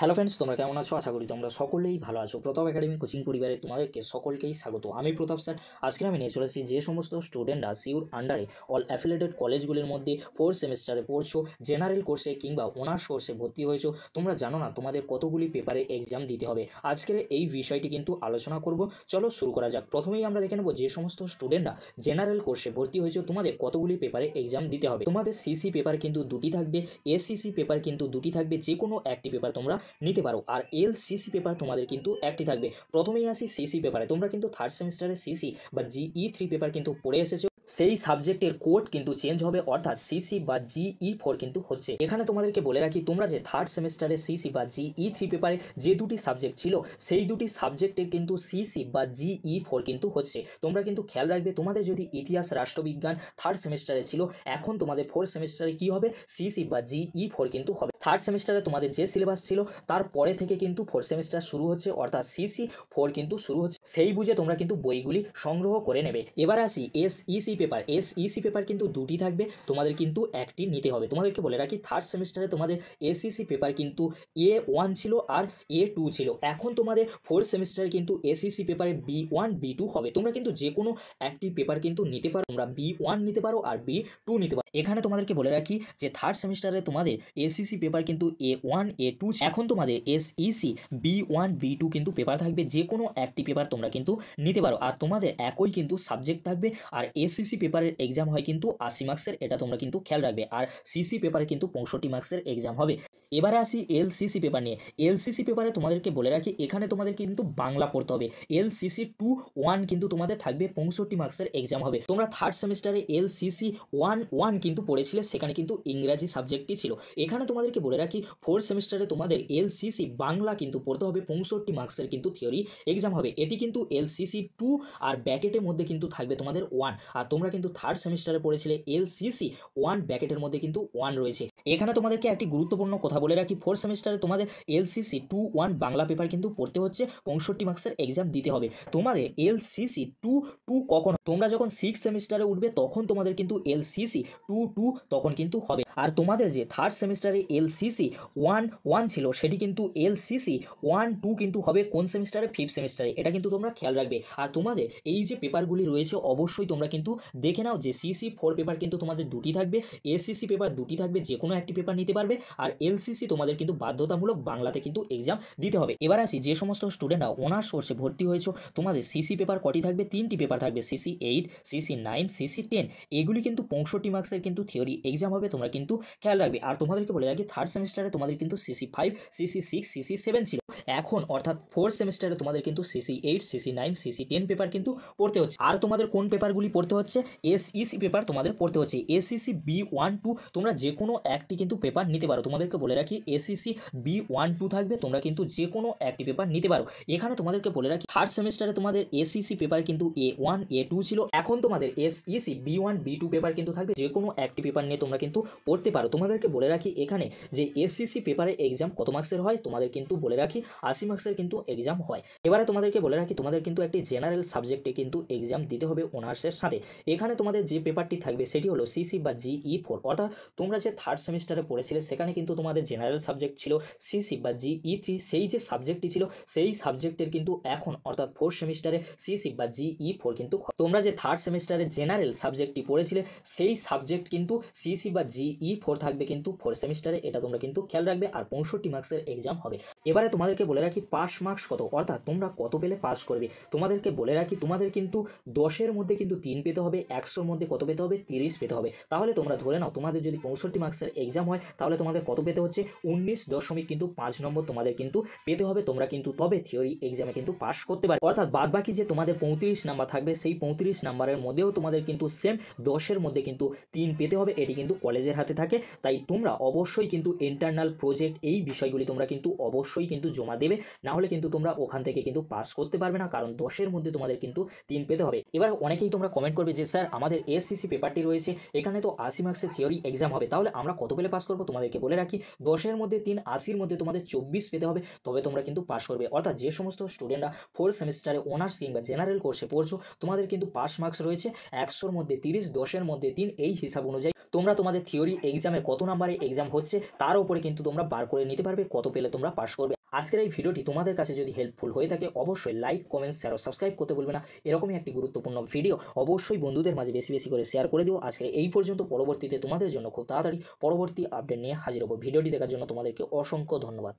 hello friends তোমরা কেমন আছো আশা করি তোমরা সকলেই ভালো আছো প্রতাপ একাডেমি কোচিং পরিবারে তোমাদেরকে সকলকেই স্বাগত আমি প্রতাপ স্যার আজকে আমি নিয়ে চলেছি যে সমস্ত স্টুডেন্টরা সিউর আন্ডারে অল অ্যাফিলেটেড কলেজগুলির মধ্যে ফোর্থ সেমিস্টারে পড়ছো জেনারেল কোর্সে কিংবা অনার্স কোর্সে ভর্তি হয়েছো তোমরা জানো না তোমাদের কতগুলি পেপারে এক্সাম দিতে হবে আজকের এই বিষয়টি কিন্তু আলোচনা করব চলো শুরু করা যাক প্রথমেই আমরা দেখে নেব যে সমস্ত স্টুডেন্টরা জেনারেল কোর্সে ভর্তি হয়েছো তোমাদের কতগুলি পেপারে এক্সাম দিতে হবে তোমাদের সিসি পেপার কিন্তু দুটি থাকবে এসিসি পেপার কিন্তু দুটি থাকবে যে কোনো একটি পেপার তোমরা নিতে পারো আর এল সিসি পেপার তোমাদের কিন্তু একটি থাকবে প্রথমেই আসি সিসি পেপারে তোমরা কিন্তু থার্ড সেমিস্টারে সিসি বা জিই থ্রি পেপার কিন্তু পড়ে এসেছো সেই সাবজেক্টের কোড কিন্তু চেঞ্জ হবে অর্থাৎ সিসি বা জিই ফোর e কিন্তু হচ্ছে এখানে তোমাদেরকে বলে রাখি তোমরা যে থার্ড সেমিস্টারে সিসি বা জিই থ্রি পেপারে যে দুটি সাবজেক্ট ছিল সেই দুটি সাবজেক্টের কিন্তু সিসি বা জিই ফোর e কিন্তু হচ্ছে তোমরা কিন্তু খেয়াল রাখবে তোমাদের যদি ইতিহাস রাষ্ট্রবিজ্ঞান থার্ড সেমিস্টারে ছিল এখন তোমাদের ফোর্থ সেমিস্টারে কি হবে সিসি বা জিই ফোর e কিন্তু হবে থার্ড সেমিস্টারে তোমাদের যে সিলেবাস ছিল তারপরে থেকে কিন্তু ফোর্থ সেমিস্টার শুরু হচ্ছে অর্থাৎ সিসি ফোর কিন্তু শুরু হচ্ছে সেই বুঝে তোমরা কিন্তু বইগুলি সংগ্রহ করে নেবে এবার আসি SEC paper S EC paper কিন্তু দুটি থাকবে তোমাদের কিন্তু একটি নিতে হবে তোমাদেরকে বলে রাখি থার্ড সেমিস্টারে তোমাদের এসিসি পেপার e কিন্তু এ ওয়ান ছিল আর এ টু ছিল এখন তোমাদের ফোর্থ সেমিস্টারে কিন্তু এসিসি পেপারে বি ওয়ান বি টু হবে তোমরা কিন্তু যে কোনো একটি পেপার কিন্তু নিতে পারো তোমরা বি ওয়ান নিতে পারো আর বি টু নিতে পারো এখানে তোমাদেরকে বলে রাখি যে থার্ড সেমিস্টারে তোমাদের এসিসি পেপার e কিন্তু এ ওয়ান এ টু এখন তোমাদের SEC B one B two কিন্তু পেপার থাকবে যে কোনো একটি পেপার তোমরা কিন্তু নিতে পারো আর তোমাদের একই কিন্তু সাবজেক্ট থাকবে আর এসিসি সিসি পেপারের এক্সাম হয় কিন্তু আশি মার্কসের এটা তোমরা কিন্তু খেয়াল রাখবে আর সিসি পেপারে কিন্তু পঁয়ষট্টি মার্কসের এক্সাম হবে এবারে আসি এলসিসি পেপার নিয়ে এলসিসি পেপারে তোমাদেরকে বলে রাখি এখানে তোমাদের কিন্তু বাংলা পড়তে হবে এলসিসি টু ওয়ান কিন্তু তোমাদের থাকবে পঁয়ষট্টি মার্কসের এক্সাম হবে তোমরা থার্ড সেমিস্টারে এলসিসি ওয়ান ওয়ান কিন্তু পড়েছিলে সেখানে কিন্তু ইংরাজি সাবজেক্টটি ছিল এখানে তোমাদেরকে বলে রাখি ফোর্থ সেমিস্টারে তোমাদের এলসিসি বাংলা কিন্তু পড়তে হবে পঁয়ষট্টি মার্কসের কিন্তু থিওরি এক্সাম হবে এটি কিন্তু এলসিসি টু আর ব্যাকেটের মধ্যে কিন্তু থাকবে তোমাদের ওয়ান আর তোমরা কিন্তু থার্ড সেমিস্টারে পড়েছিলে এলসিসি ওয়ান ব্যাকেটের মধ্যে কিন্তু ওয়ান রয়েছে এখানে তোমাদেরকে একটি গুরুত্বপূর্ণ কথা বলে রাখি ফোর্থ সেমিস্টারে তোমাদের LCC two one Bangla paper কিন্তু পড়তে হচ্ছে পঁয়ষট্টি মার্কসের এক্সাম দিতে হবে তোমাদের এলসিসি টু টু কখন তোমরা যখন সিক্স সেমিস্টারে উঠবে তখন তোমাদের কিন্তু এলসিসি টু টু তখন কিন্তু হবে আর তোমাদের যে থার্ড সেমিস্টারে এলসিসি ওয়ান ওয়ান ছিল সেটি কিন্তু এলসিসি ওয়ান টু কিন্তু হবে কোন সেমিস্টারে ফিফথ সেমিস্টারে এটা কিন্তু তোমরা খেয়াল রাখবে আর তোমাদের এই যে পেপারগুলি রয়েছে অবশ্যই তোমরা কিন্তু দেখে নাও যে সিসি ফোর পেপার কিন্তু তোমাদের দুটি থাকবে এসিসি পেপার দুটি থাকবে যে কোনো একটি পেপার নিতে পারবে আর এলসিসি তোমাদের কিন্তু বাধ্যতামূলক বাংলাতে কিন্তু এক্সাম দিতে হবে এবার আসি যে সমস্ত স্টুডেন্টরা অনার্স কোর্সে ভর্তি হয়েছো তোমাদের সিসি পেপার কটি থাকবে তিনটি পেপার থাকবে CC eight CC nine CC ten এগুলি কিন্তু পঁয়ষট্টি মার্কসের কিন্তু থিওরি এক্সাম হবে তোমরা কিন্তু কিন্তু খেয়াল রাখবে আর তোমাদেরকে বলে রাখি থার্ড সেমিস্টারে তোমাদের কিন্তু CC five CC six CC seven ছিল এখন অর্থাৎ ফোর্থ সেমিস্টারে তোমাদের কিন্তু CC eight CC nine CC ten paper কিন্তু পড়তে হচ্ছে আর তোমাদের কোন পেপারগুলি পড়তে হচ্ছে এসইসি পেপার e তোমাদের পড়তে হচ্ছে এসিসি বি ওয়ান টু তোমরা যে কোনো একটি কিন্তু পেপার নিতে পারো তোমাদেরকে বলে রাখি এসিসি বি ওয়ান টু থাকবে তোমরা কিন্তু যে কোনো একটি পেপার নিতে পারো এখানে তোমাদেরকে বলে রাখি থার্ড সেমিস্টারে তোমাদের এসিসি পেপার e কিন্তু এ ওয়ান এ টু ছিল এখন তোমাদের SEC B one B two paper কিন্তু থাকবে যে কোনো একটি পেপার নিয়ে তোমরা কিন্তু পড়তে পারো তোমাদেরকে বলে রাখি এখানে যে এসিসি পেপারে এক্সাম কত মার্কসের হয় তোমাদের কিন্তু বলে রাখি আশি মার্কসের কিন্তু এক্সাম হয় এবারে তোমাদেরকে বলে রাখি তোমাদের কিন্তু একটি জেনারেল সাবজেক্টে কিন্তু এক্সাম দিতে হবে অনার্সের সাথে এখানে তোমাদের যে পেপারটি থাকবে সেটি হলো সিসি বা জিই ফোর e অর্থাৎ তোমরা যে থার্ড সেমিস্টারে পড়েছিলে সেখানে কিন্তু তোমাদের জেনারেল সাবজেক্ট ছিল সিসি বা জিই থ্রি e সেই যে সাবজেক্টটি ছিল সেই সাবজেক্টের কিন্তু এখন অর্থাৎ ফোর্থ সেমিস্টারে সিসি বা জিই ফোর e কিন্তু তোমরা যে থার্ড সেমিস্টারে জেনারেল সাবজেক্টটি পড়েছিলে সেই সাবজেক্ট কিন্তু সিসি বা জিই ফোর থাকবে কিন্তু ফোর্থ সেমিস্টারে এটা তোমরা কিন্তু খেয়াল রাখবে আর পঁয়ষট্টি মার্কসের এক্সাম হবে এবারে তোমাদেরকে বলে রাখি পাস মার্কস কত অর্থাৎ তোমরা কত পেলে পাস করবে তোমাদেরকে বলে রাখি তোমাদের কিন্তু দশের মধ্যে কিন্তু তিন পেতে হবে একশোর মধ্যে কত পেতে হবে তিরিশ পেতে হবে তাহলে তোমরা ধরে নাও তোমাদের যদি পঁয়ষট্টি মার্কসের এক্সাম হয় তাহলে তোমাদের কত পেতে হচ্ছে উনিশ দশমিক কিন্তু পাঁচ নম্বর তোমাদের কিন্তু পেতে হবে তোমরা কিন্তু তবে থিওরি এক্সামে কিন্তু পাস করতে পারবে অর্থাৎ বাদ বাকি যে তোমাদের পঁয়ত্রিশ নাম্বার থাকবে সেই পঁয়ত্রিশ নাম্বারের মধ্যেও তোমাদের কিন্তু সেম দশের মধ্যে কিন্তু তিন পেতে হবে এটি কিন্তু কলেজের হাতে থাকে তাই তোমরা অবশ্যই কিন্তু ইন্টারনাল প্রজেক্ট এই বিষয়গুলি তোমরা কিন্তু অবশ্যই কিন্তু জমা তোমরা দেবে না হলে কিন্তু তোমরা ওখান থেকে কিন্তু পাস করতে পারবে না কারণ দশের মধ্যে তোমাদের কিন্তু তিন পেতে হবে এবার অনেকেই তোমরা কমেন্ট করবে যে স্যার আমাদের এসসিসি পেপারটি রয়েছে এখানে তো আশি মার্কসের থিওরি এক্সাম হবে তাহলে আমরা কত পেলে পাস করবো তোমাদেরকে বলে রাখি দশের মধ্যে তিন আশির মধ্যে তোমাদের চব্বিশ পেতে হবে তবে তোমরা কিন্তু পাস করবে অর্থাৎ যে সমস্ত স্টুডেন্টরা ফোর্থ সেমিস্টারে অনার্স কিংবা জেনারেল কোর্সে পড়ছো তোমাদের কিন্তু পাস মার্কস রয়েছে একশোর মধ্যে তিরিশ দশের মধ্যে তিন এই হিসাব অনুযায়ী তোমরা তোমাদের থিওরি এক্সামে কত নাম্বারে এক্সাম হচ্ছে তার উপরে কিন্তু তোমরা বার করে নিতে পারবে কত পেলে তোমরা পাস করবে আজকের এই ভিডিওটি তোমাদের কাছে যদি হেল্পফুল হয়ে থাকে অবশ্যই লাইক কমেন্ট শেয়ার ও সাবস্ক্রাইব করতে বলবে না এরকমই একটি গুরুত্বপূর্ণ ভিডিও অবশ্যই বন্ধুদের মাঝে বেশি বেশি করে শেয়ার করে দিও আজকের এই পর্যন্ত পরবর্তীতে তোমাদের জন্য খুব তাড়াতাড়ি পরবর্তী আপডেট নিয়ে হাজির হবো ভিডিওটি দেখার জন্য তোমাদেরকে অসংখ্য ধন্যবাদ